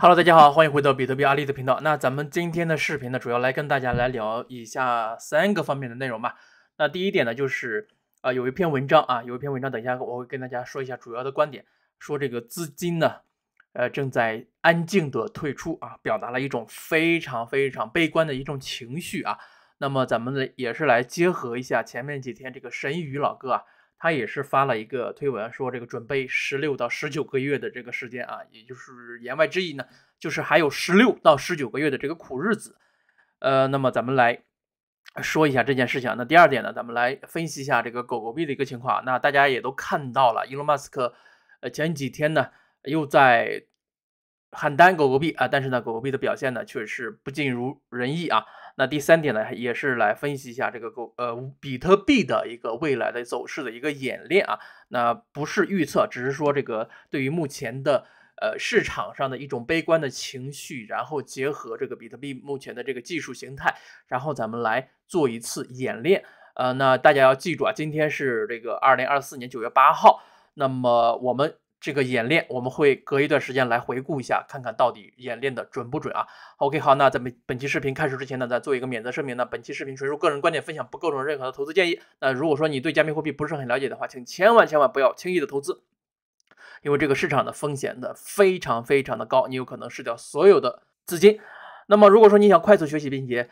Hello，大家好，欢迎回到比特币阿丽的频道。那咱们今天的视频呢，主要来跟大家来聊以下三个方面的内容吧。那第一点呢，就是啊，有一篇文章啊，有一篇文章，等一下我会跟大家说一下主要的观点，说这个资金呢，呃，正在安静的退出啊，表达了一种非常非常悲观的一种情绪啊。那么咱们呢，也是来结合一下前面几天这个神鱼老哥啊。他也是发了一个推文，说这个准备十六到十九个月的这个时间啊，也就是言外之意呢，就是还有十六到十九个月的这个苦日子。呃，那么咱们来说一下这件事情。那第二点呢，咱们来分析一下这个狗狗币的一个情况。那大家也都看到了，伊隆·马斯克呃前几天呢又在喊单狗狗币啊，但是呢，狗狗币的表现呢却是不尽如人意啊。那第三点呢，也是来分析一下这个购呃比特币的一个未来的走势的一个演练啊。那不是预测，只是说这个对于目前的呃市场上的一种悲观的情绪，然后结合这个比特币目前的这个技术形态，然后咱们来做一次演练。呃，那大家要记住啊，今天是这个二零二四年九月八号。那么我们。这个演练，我们会隔一段时间来回顾一下，看看到底演练的准不准啊？OK，好，那在本本期视频开始之前呢，再做一个免责声明呢，本期视频纯属个人观点分享，不构成任何的投资建议。那如果说你对加密货币不是很了解的话，请千万千万不要轻易的投资，因为这个市场的风险呢非常非常的高，你有可能失掉所有的资金。那么如果说你想快速学习并且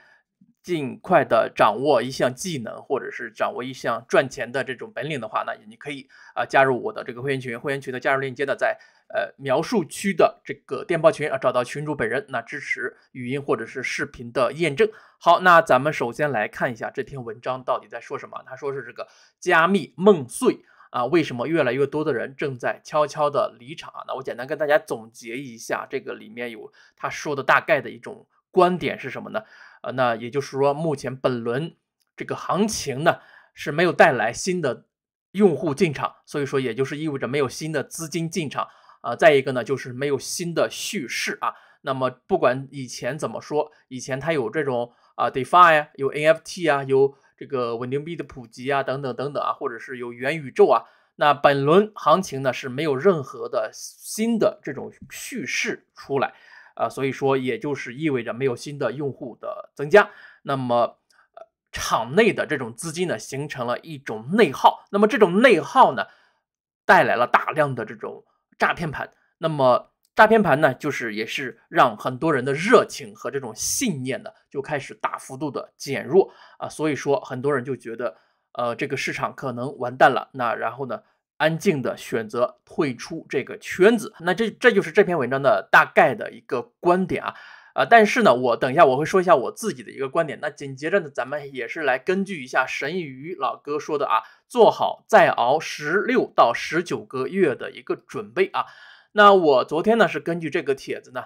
尽快的掌握一项技能，或者是掌握一项赚钱的这种本领的话，呢，你可以啊加入我的这个会员群，会员群的加入链接呢在呃描述区的这个电报群啊找到群主本人，那支持语音或者是视频的验证。好，那咱们首先来看一下这篇文章到底在说什么。他说是这个加密梦碎啊，为什么越来越多的人正在悄悄的离场？啊？那我简单跟大家总结一下，这个里面有他说的大概的一种观点是什么呢？那也就是说，目前本轮这个行情呢是没有带来新的用户进场，所以说也就是意味着没有新的资金进场啊。再一个呢，就是没有新的叙事啊。那么不管以前怎么说，以前它有这种啊，defi，有 NFT 啊，有这个稳定币的普及啊，等等等等啊，或者是有元宇宙啊。那本轮行情呢是没有任何的新的这种叙事出来。啊，所以说，也就是意味着没有新的用户的增加，那么场内的这种资金呢，形成了一种内耗。那么这种内耗呢，带来了大量的这种诈骗盘。那么诈骗盘呢，就是也是让很多人的热情和这种信念呢，就开始大幅度的减弱啊。所以说，很多人就觉得，呃，这个市场可能完蛋了。那然后呢？安静的选择退出这个圈子，那这这就是这篇文章的大概的一个观点啊，啊，但是呢，我等一下我会说一下我自己的一个观点。那紧接着呢，咱们也是来根据一下神鱼老哥说的啊，做好再熬十六到十九个月的一个准备啊。那我昨天呢是根据这个帖子呢，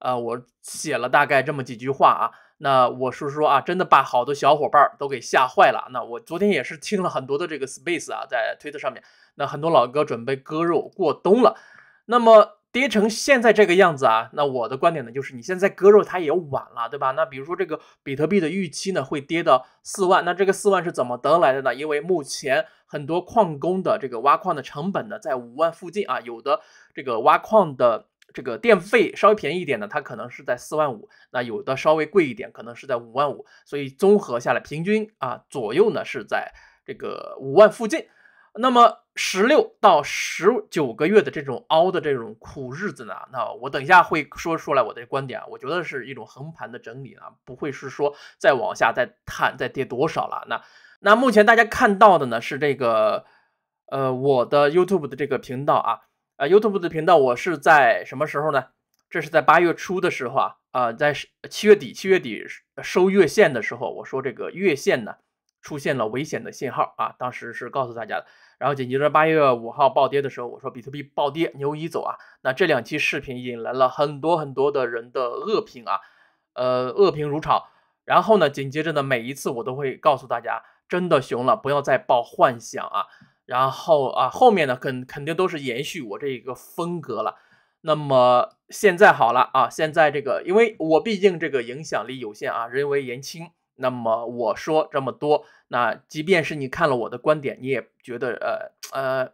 呃，我写了大概这么几句话啊。那我是说啊，真的把好多小伙伴都给吓坏了。那我昨天也是听了很多的这个 Space 啊，在推特上面，那很多老哥准备割肉过冬了。那么跌成现在这个样子啊，那我的观点呢，就是你现在割肉它也晚了，对吧？那比如说这个比特币的预期呢，会跌到四万，那这个四万是怎么得来的呢？因为目前很多矿工的这个挖矿的成本呢，在五万附近啊，有的这个挖矿的。这个电费稍微便宜一点的，它可能是在四万五；那有的稍微贵一点，可能是在五万五。所以综合下来，平均啊左右呢是在这个五万附近。那么十六到十九个月的这种凹的这种苦日子呢，那我等一下会说出来我的观点。啊。我觉得是一种横盘的整理啊，不会是说再往下再探再跌多少了。那那目前大家看到的呢是这个呃我的 YouTube 的这个频道啊。啊，YouTube 的频道我是在什么时候呢？这是在八月初的时候啊，啊，在七月底七月底收月线的时候，我说这个月线呢出现了危险的信号啊，当时是告诉大家的。然后紧接着八月五号暴跌的时候，我说比特币暴跌牛已走啊。那这两期视频引来了很多很多的人的恶评啊，呃，恶评如潮。然后呢，紧接着呢，每一次我都会告诉大家，真的熊了，不要再抱幻想啊。然后啊，后面呢，肯肯定都是延续我这一个风格了。那么现在好了啊，现在这个，因为我毕竟这个影响力有限啊，人为言轻。那么我说这么多，那即便是你看了我的观点，你也觉得呃呃。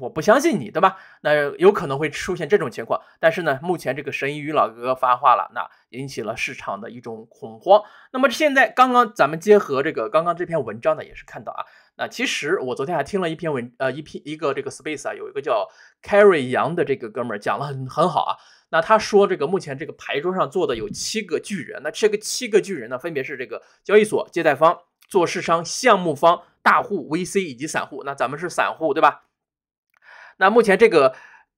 我不相信你，对吧？那有可能会出现这种情况。但是呢，目前这个神医于老哥发话了，那引起了市场的一种恐慌。那么现在，刚刚咱们结合这个刚刚这篇文章呢，也是看到啊，那其实我昨天还听了一篇文，呃，一篇一个这个 space 啊，有一个叫 Carry 杨的这个哥们儿讲了很很好啊。那他说这个目前这个牌桌上坐的有七个巨人，那这个七个巨人呢，分别是这个交易所、借贷方、做市商、项目方、大户、VC 以及散户。那咱们是散户，对吧？那目前这个，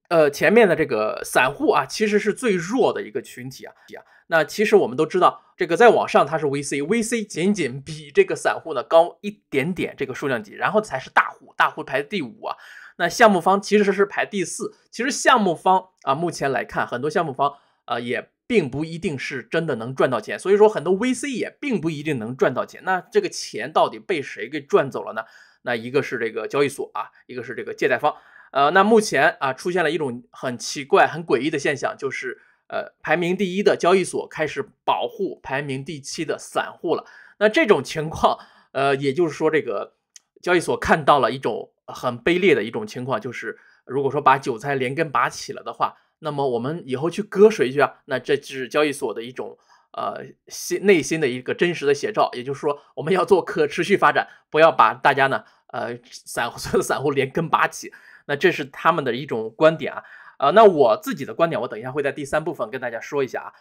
呃，前面的这个散户啊，其实是最弱的一个群体啊。啊，那其实我们都知道，这个再往上它是 VC，VC 仅仅比这个散户呢高一点点这个数量级，然后才是大户，大户排第五啊。那项目方其实是排第四。其实项目方啊，目前来看，很多项目方啊也并不一定是真的能赚到钱，所以说很多 VC 也并不一定能赚到钱。那这个钱到底被谁给赚走了呢？那一个是这个交易所啊，一个是这个借贷方。呃，那目前啊，出现了一种很奇怪、很诡异的现象，就是呃，排名第一的交易所开始保护排名第七的散户了。那这种情况，呃，也就是说，这个交易所看到了一种很卑劣的一种情况，就是如果说把韭菜连根拔起了的话，那么我们以后去割谁去啊？那这是交易所的一种呃心内心的一个真实的写照。也就是说，我们要做可持续发展，不要把大家呢，呃，散户所有的散户连根拔起。那这是他们的一种观点啊，呃，那我自己的观点，我等一下会在第三部分跟大家说一下啊，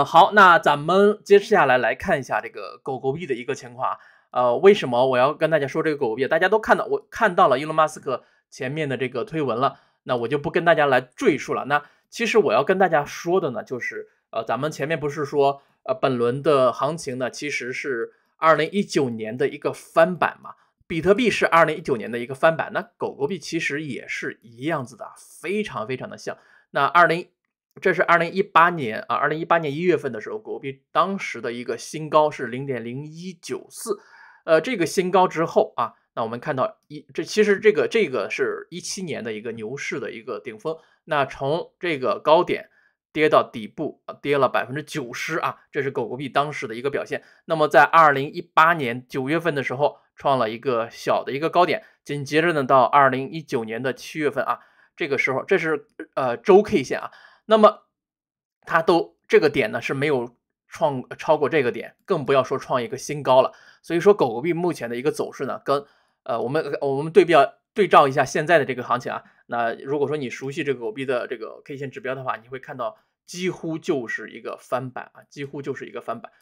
呃，好，那咱们接下来来看一下这个狗狗币的一个情况啊，呃，为什么我要跟大家说这个狗狗币？大家都看到我看到了伊隆马斯克前面的这个推文了，那我就不跟大家来赘述了。那其实我要跟大家说的呢，就是呃，咱们前面不是说呃本轮的行情呢，其实是二零一九年的一个翻版嘛。比特币是二零一九年的一个翻版，那狗狗币其实也是一样子的，非常非常的像。那二零，这是二零一八年啊，二零一八年一月份的时候，狗狗币当时的一个新高是零点零一九四，呃，这个新高之后啊，那我们看到一这其实这个这个是一七年的一个牛市的一个顶峰，那从这个高点。跌到底部，跌了百分之九十啊，这是狗狗币当时的一个表现。那么在二零一八年九月份的时候，创了一个小的一个高点，紧接着呢，到二零一九年的七月份啊，这个时候，这是呃周 K 线啊，那么它都这个点呢是没有创超过这个点，更不要说创一个新高了。所以说狗狗币目前的一个走势呢，跟呃我们我们对比。对照一下现在的这个行情啊，那如果说你熟悉这个狗币的这个 K 线指标的话，你会看到几乎就是一个翻版啊，几乎就是一个翻版。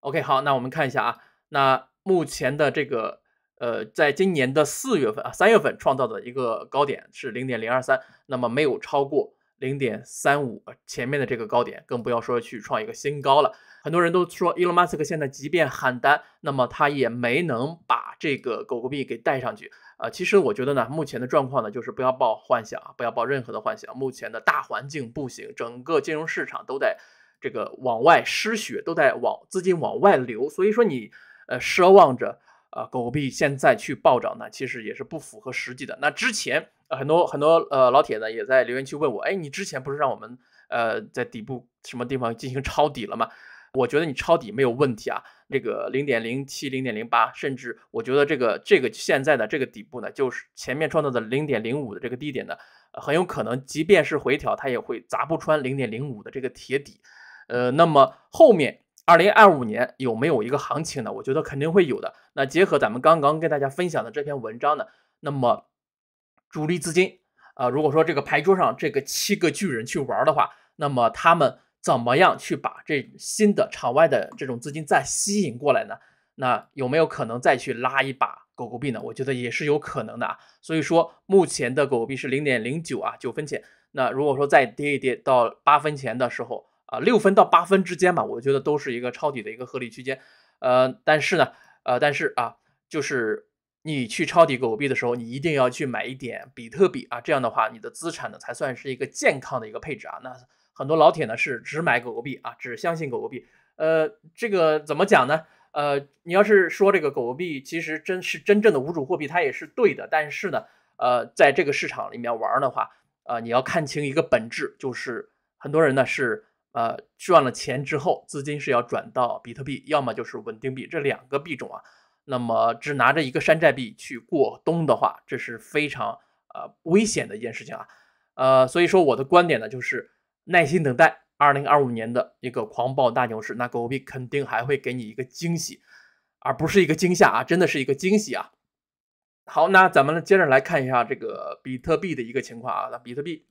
OK，好，那我们看一下啊，那目前的这个呃，在今年的四月份啊，三月份创造的一个高点是零点零二三，那么没有超过。零点三五前面的这个高点，更不要说去创一个新高了。很多人都说，伊隆马斯克现在即便喊单，那么他也没能把这个狗狗币给带上去啊。其实我觉得呢，目前的状况呢，就是不要抱幻想啊，不要抱任何的幻想。目前的大环境不行，整个金融市场都在这个往外失血，都在往资金往外流，所以说你呃奢望着啊狗狗币现在去暴涨，呢，其实也是不符合实际的。那之前。很多很多呃老铁呢也在留言区问我，哎，你之前不是让我们呃在底部什么地方进行抄底了吗？我觉得你抄底没有问题啊。这个零点零七、零点零八，甚至我觉得这个这个现在的这个底部呢，就是前面创造的零点零五的这个低点呢，很有可能，即便是回调，它也会砸不穿零点零五的这个铁底。呃，那么后面二零二五年有没有一个行情呢？我觉得肯定会有的。那结合咱们刚刚跟大家分享的这篇文章呢，那么。主力资金，呃，如果说这个牌桌上这个七个巨人去玩的话，那么他们怎么样去把这新的场外的这种资金再吸引过来呢？那有没有可能再去拉一把狗狗币呢？我觉得也是有可能的。啊。所以说，目前的狗狗币是零点零九啊，九分钱。那如果说再跌一跌到八分钱的时候啊，六分到八分之间吧，我觉得都是一个抄底的一个合理区间。呃，但是呢，呃，但是啊，就是。你去抄底狗狗币的时候，你一定要去买一点比特币啊，这样的话你的资产呢才算是一个健康的一个配置啊。那很多老铁呢是只买狗狗币啊，只相信狗狗币。呃，这个怎么讲呢？呃，你要是说这个狗狗币其实真是真正的无主货币，它也是对的。但是呢，呃，在这个市场里面玩的话，呃，你要看清一个本质，就是很多人呢是呃赚了钱之后，资金是要转到比特币，要么就是稳定币这两个币种啊。那么只拿着一个山寨币去过冬的话，这是非常呃危险的一件事情啊，呃，所以说我的观点呢就是耐心等待二零二五年的一个狂暴大牛市，那狗币肯定还会给你一个惊喜，而不是一个惊吓啊，真的是一个惊喜啊。好，那咱们接着来看一下这个比特币的一个情况啊，那比特币，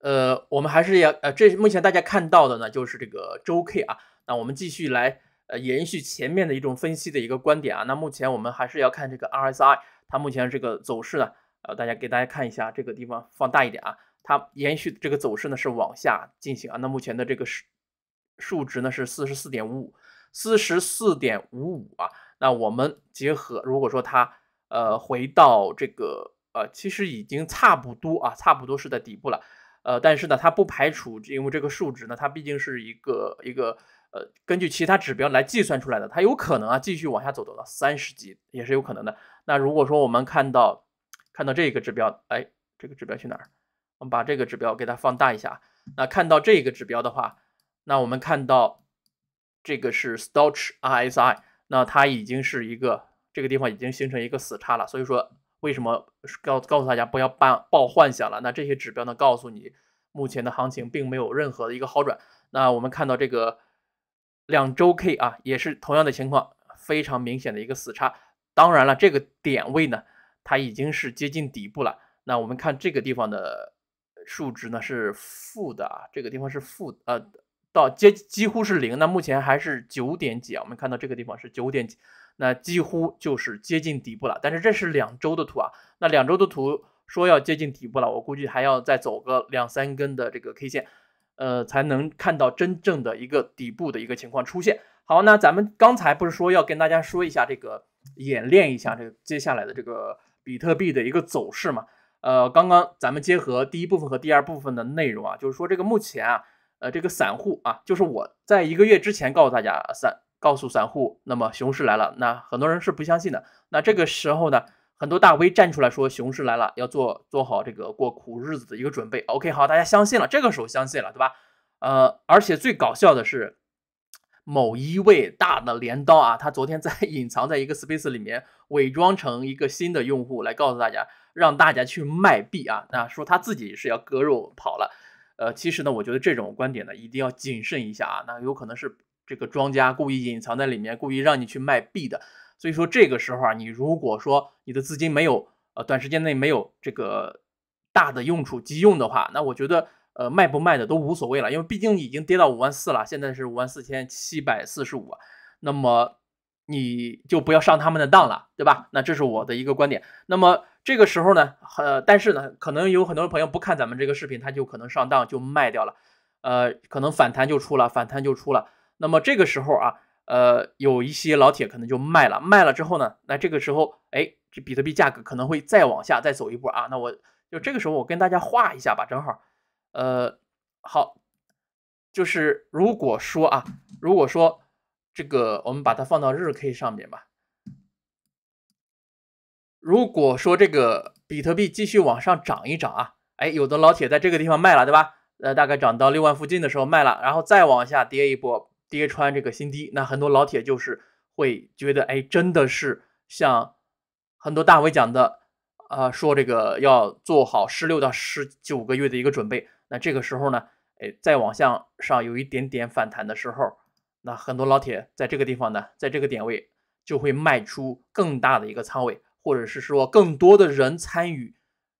呃，我们还是要呃，这目前大家看到的呢就是这个周 K 啊，那我们继续来。呃，延续前面的一种分析的一个观点啊，那目前我们还是要看这个 RSI，它目前这个走势呢，呃，大家给大家看一下，这个地方放大一点啊，它延续这个走势呢是往下进行啊，那目前的这个数值呢是四十四点五五，四十四点五五啊，那我们结合如果说它呃回到这个呃，其实已经差不多啊，差不多是在底部了，呃，但是呢，它不排除因为这个数值呢，它毕竟是一个一个。呃，根据其他指标来计算出来的，它有可能啊继续往下走，走到三十级也是有可能的。那如果说我们看到看到这个指标，哎，这个指标去哪儿？我们把这个指标给它放大一下。那看到这个指标的话，那我们看到这个是 Stoch RSI，那它已经是一个这个地方已经形成一个死叉了。所以说，为什么告告诉大家不要抱抱幻想了？那这些指标呢，告诉你目前的行情并没有任何的一个好转。那我们看到这个。两周 K 啊，也是同样的情况，非常明显的一个死叉。当然了，这个点位呢，它已经是接近底部了。那我们看这个地方的数值呢是负的啊，这个地方是负呃，到接几乎是零。那目前还是九点几啊，我们看到这个地方是九点几，那几乎就是接近底部了。但是这是两周的图啊，那两周的图说要接近底部了，我估计还要再走个两三根的这个 K 线。呃，才能看到真正的一个底部的一个情况出现。好，那咱们刚才不是说要跟大家说一下这个演练一下这个接下来的这个比特币的一个走势嘛？呃，刚刚咱们结合第一部分和第二部分的内容啊，就是说这个目前啊，呃，这个散户啊，就是我在一个月之前告诉大家散告诉散户，那么熊市来了，那很多人是不相信的。那这个时候呢？很多大 V 站出来说，熊市来了，要做做好这个过苦日子的一个准备。OK，好，大家相信了，这个时候相信了，对吧？呃，而且最搞笑的是，某一位大的镰刀啊，他昨天在 隐藏在一个 space 里面，伪装成一个新的用户来告诉大家，让大家去卖币啊。那说他自己是要割肉跑了。呃，其实呢，我觉得这种观点呢，一定要谨慎一下啊。那有可能是这个庄家故意隐藏在里面，故意让你去卖币的。所以说这个时候啊，你如果说你的资金没有呃短时间内没有这个大的用处、急用的话，那我觉得呃卖不卖的都无所谓了，因为毕竟已经跌到五万四了，现在是五万四千七百四十五，那么你就不要上他们的当了，对吧？那这是我的一个观点。那么这个时候呢，呃，但是呢，可能有很多朋友不看咱们这个视频，他就可能上当就卖掉了，呃，可能反弹就出了，反弹就出了。那么这个时候啊。呃，有一些老铁可能就卖了，卖了之后呢，那这个时候，哎，这比特币价格可能会再往下再走一步啊。那我就这个时候，我跟大家画一下吧，正好，呃，好，就是如果说啊，如果说这个我们把它放到日 K 上面吧，如果说这个比特币继续往上涨一涨啊，哎，有的老铁在这个地方卖了，对吧？呃，大概涨到六万附近的时候卖了，然后再往下跌一波。跌穿这个新低，那很多老铁就是会觉得，哎，真的是像很多大 V 讲的，啊，说这个要做好十六到十九个月的一个准备。那这个时候呢，哎，再往向上有一点点反弹的时候，那很多老铁在这个地方呢，在这个点位就会卖出更大的一个仓位，或者是说更多的人参与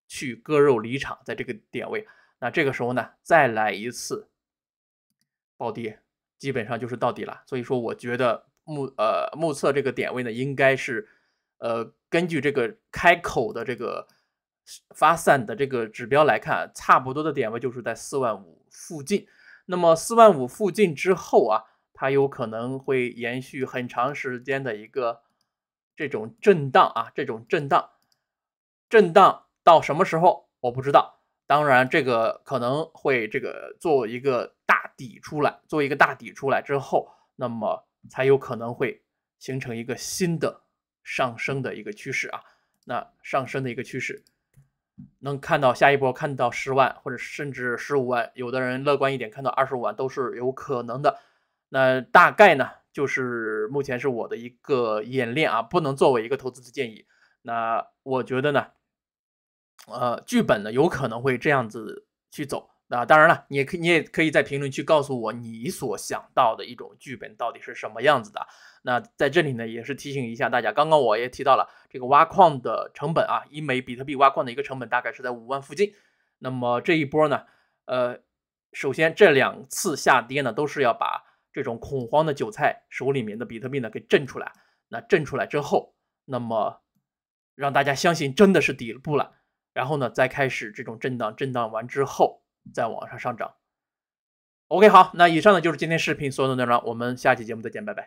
去割肉离场，在这个点位，那这个时候呢，再来一次暴跌。基本上就是到底了，所以说我觉得目呃目测这个点位呢，应该是呃根据这个开口的这个发散的这个指标来看，差不多的点位就是在四万五附近。那么四万五附近之后啊，它有可能会延续很长时间的一个这种震荡啊，这种震荡震荡到什么时候我不知道。当然这个可能会这个做一个大。底出来，做一个大底出来之后，那么才有可能会形成一个新的上升的一个趋势啊。那上升的一个趋势，能看到下一波看到十万或者甚至十五万，有的人乐观一点看到二十五万都是有可能的。那大概呢，就是目前是我的一个演练啊，不能作为一个投资的建议。那我觉得呢，呃，剧本呢有可能会这样子去走。那当然了，你也可你也可以在评论区告诉我你所想到的一种剧本到底是什么样子的。那在这里呢，也是提醒一下大家，刚刚我也提到了这个挖矿的成本啊，一枚比特币挖矿的一个成本大概是在五万附近。那么这一波呢，呃，首先这两次下跌呢，都是要把这种恐慌的韭菜手里面的比特币呢给震出来。那震出来之后，那么让大家相信真的是底部了，然后呢，再开始这种震荡，震荡完之后。再往上上涨。OK，好，那以上呢就是今天视频所有的内容，我们下期节目再见，拜拜。